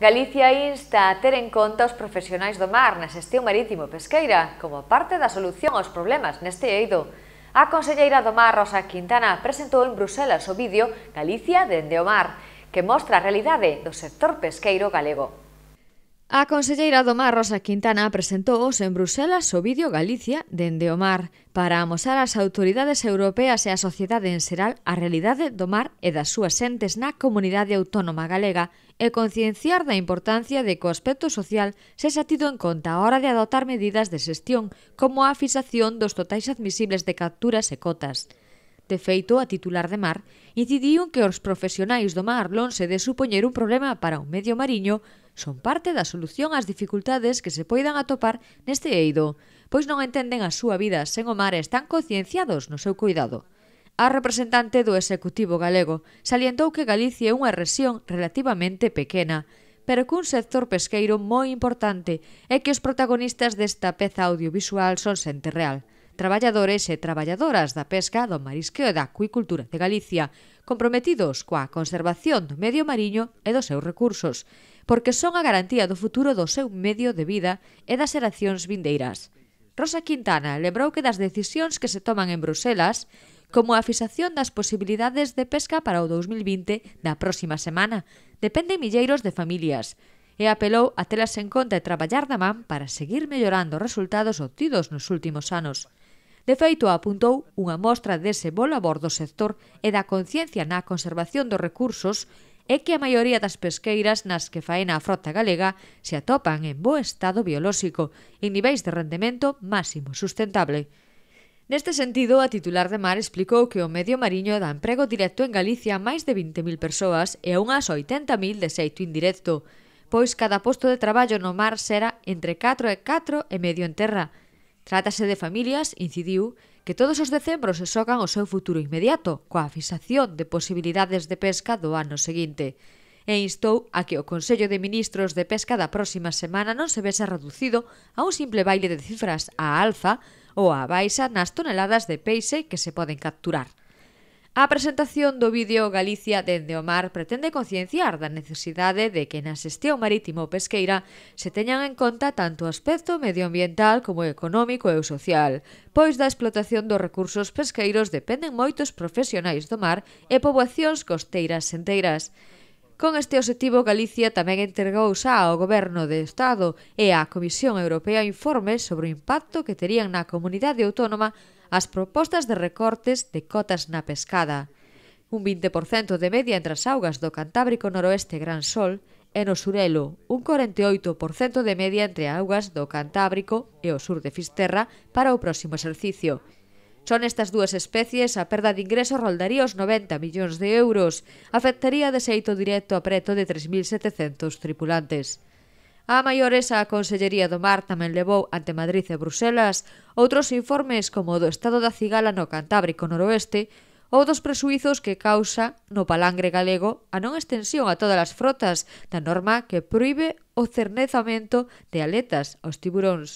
Galicia insta a ter en conta os profesionais do mar na xestión marítimo pesqueira como parte da solución aos problemas neste eido. A conselleira do mar, Rosa Quintana, presentou en Bruselas o vídeo Galicia dende o mar, que mostra a realidade do sector pesqueiro galego. A conselleira do Mar, Rosa Quintana, presentou en Bruselas o vídeo Galicia dende o mar para amosar ás autoridades europeas e á sociedade en xeral a realidade do mar e das súas xentes na comunidade autónoma galega e concienciar da importancia de que o aspecto social se xa tido en conta a hora de adoptar medidas de xestión como a fixación dos totais admisibles de capturas e cotas. De feito, a titular de Mar incidiu que os profesionais do mar lonse de supoñer un problema para o medio mariño son parte da solución ás dificultades que se poidan atopar neste eido, pois non entenden a súa vida sen o mar e están concienciados no seu cuidado. A representante do Executivo galego salientou que Galicia é unha rexión relativamente pequena, pero cun sector pesqueiro moi importante e que os protagonistas desta peza audiovisual son xente real traballadores e traballadoras da pesca, do marisqueo e da acuicultura de Galicia, comprometidos coa conservación do medio mariño e dos seus recursos, porque son a garantía do futuro do seu medio de vida e das xeracións vindeiras. Rosa Quintana lembrou que das decisións que se toman en Bruselas, como a fixación das posibilidades de pesca para o 2020 da próxima semana, dependen milleiros de familias, e apelou a telas en conta e traballar da man para seguir mellorando os resultados obtidos nos últimos anos. De feito, apuntou unha mostra dese bo labor do sector e da conciencia na conservación dos recursos é que a maioría das pesqueiras nas que faena a frota galega se atopan en bo estado biolóxico, en niveis de rendemento máximo sustentable. Neste sentido, a titular de Mar explicou que o medio mariño dá emprego directo en Galicia a máis de 20.000 persoas e a unhas 80.000 de xeito indirecto, pois cada posto de traballo no mar será entre 4 e 4 e medio en terra, Trátase de familias, incidiu, que todos os decembros se socan o seu futuro inmediato, coa fixación de posibilidades de pesca do ano seguinte, e instou a que o Consello de Ministros de Pesca da próxima semana non se vese reducido a un simple baile de cifras a alza ou a baixa nas toneladas de peixe que se poden capturar. A presentación do vídeo Galicia dende o mar pretende concienciar da necesidade de que na xestión marítimo pesqueira se teñan en conta tanto o aspecto medioambiental como o económico e o social, pois da explotación dos recursos pesqueiros dependen moitos profesionais do mar e poboacións costeiras enteiras. Con este obxectivo, Galicia tamén entregou xa ao Goberno de Estado e á Comisión Europea informes sobre o impacto que terían na comunidade autónoma as propostas de recortes de cotas na pescada, un 20% de media entre as augas do Cantábrico noroeste Gran Sol e no Surelo, un 48% de media entre augas do Cantábrico e o sur de Fisterra para o próximo exercicio. Son estas dúas especies a perda de ingreso roldaría os 90 millóns de euros, afectaría de xeito directo a preto de 3.700 tripulantes. A maiores a Consellería do Mar tamén levou ante Madrid e Bruselas outros informes como o do estado da cigala no Cantábrico noroeste ou dos presuizos que causa no palangre galego a non extensión a todas as frotas da norma que proíbe o cernezamento de aletas aos tiburóns.